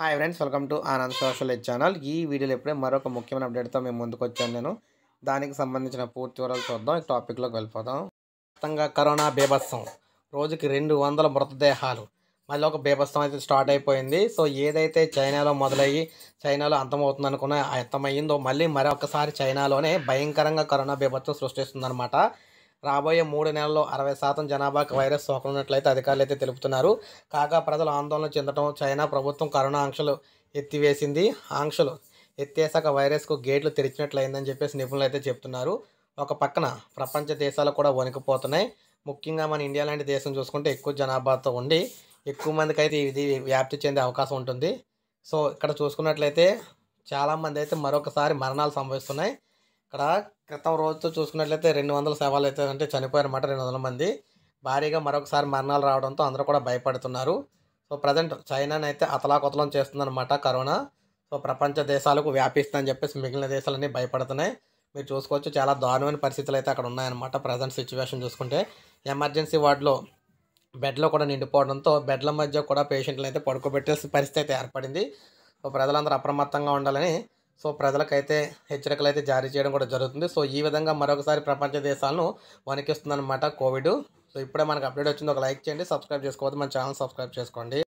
hi friends welcome to Anand social channel ఈ వీడియోలో ఎప్పుడే మరొక ముఖ్యమైన అప్డేట్తో మేము ముందుకు వచ్చాను నేను దానికి సంబంధించిన పూర్తి వివరాలు చూద్దాం ఈ టాపిక్లోకి వెళ్ళిపోదాం మొత్తంగా కరోనా బీభత్సం రోజుకి రెండు వందల మృతదేహాలు మళ్ళీ ఒక బీభత్సం అయితే స్టార్ట్ అయిపోయింది సో ఏదైతే చైనాలో మొదలయ్యి చైనాలో అంతమవుతుంది అనుకున్న అంతమయ్యిందో మళ్ళీ మరొకసారి చైనాలోనే భయంకరంగా కరోనా బీభత్సం సృష్టిస్తుందన్నమాట రాబోయే మూడు నెలల్లో అరవై శాతం జనాభాకు వైరస్ సోకనున్నట్లయితే అధికారులు అయితే తెలుపుతున్నారు కాగా ప్రజలు ఆందోళన చెందడం చైనా ప్రభుత్వం కరోనా ఆంక్షలు ఎత్తివేసింది ఆంక్షలు ఎత్తేసాక వైరస్కు గేట్లు తెరిచినట్లయిందని చెప్పేసి నిపుణులు అయితే చెప్తున్నారు ఒక పక్కన ప్రపంచ దేశాలు కూడా వణికిపోతున్నాయి ముఖ్యంగా మన ఇండియా లాంటి దేశం చూసుకుంటే ఎక్కువ జనాభాతో ఉండి ఎక్కువ మందికి అయితే ఇది వ్యాప్తి చెందే అవకాశం ఉంటుంది సో ఇక్కడ చూసుకున్నట్లయితే చాలామంది అయితే మరొకసారి మరణాలు సంభవిస్తున్నాయి ఇక్కడ క్రితం రోజుతో చూసుకున్నట్లయితే రెండు వందల సేవలు అయితే అంటే చనిపోయారన్నమాట రెండు వందల మంది భారీగా మరొకసారి మరణాలు రావడంతో అందరూ కూడా భయపడుతున్నారు సో ప్రజెంట్ చైనాని అయితే అతలాకుతలం చేస్తుందన్నమాట కరోనా సో ప్రపంచ దేశాలకు వ్యాపిస్తుందని చెప్పేసి మిగిలిన దేశాలన్నీ భయపడుతున్నాయి మీరు చూసుకోవచ్చు చాలా దారుణమైన పరిస్థితులు అయితే అక్కడ ఉన్నాయన్నమాట ప్రజెంట్ సిచ్యువేషన్ చూసుకుంటే ఎమర్జెన్సీ వార్డులో బెడ్లో కూడా నిండిపోవడంతో బెడ్ల మధ్య కూడా పేషెంట్లు అయితే పడుకోబెట్టేసి పరిస్థితి అయితే ఏర్పడింది సో ప్రజలందరూ అప్రమత్తంగా ఉండాలని సో ప్రజలకైతే హెచ్చరికలు అయితే జారీ చేయడం కూడా జరుగుతుంది సో ఈ విధంగా మరొకసారి ప్రపంచ దేశాలను వణికిస్తుందన్నమాట కోవిడ్ సో ఇప్పుడే మనకు అప్డేట్ వచ్చింది ఒక లైక్ చేయండి సబ్స్క్రైబ్ చేసుకోవద్దు మన ఛానల్ సబ్స్క్రైబ్ చేసుకోండి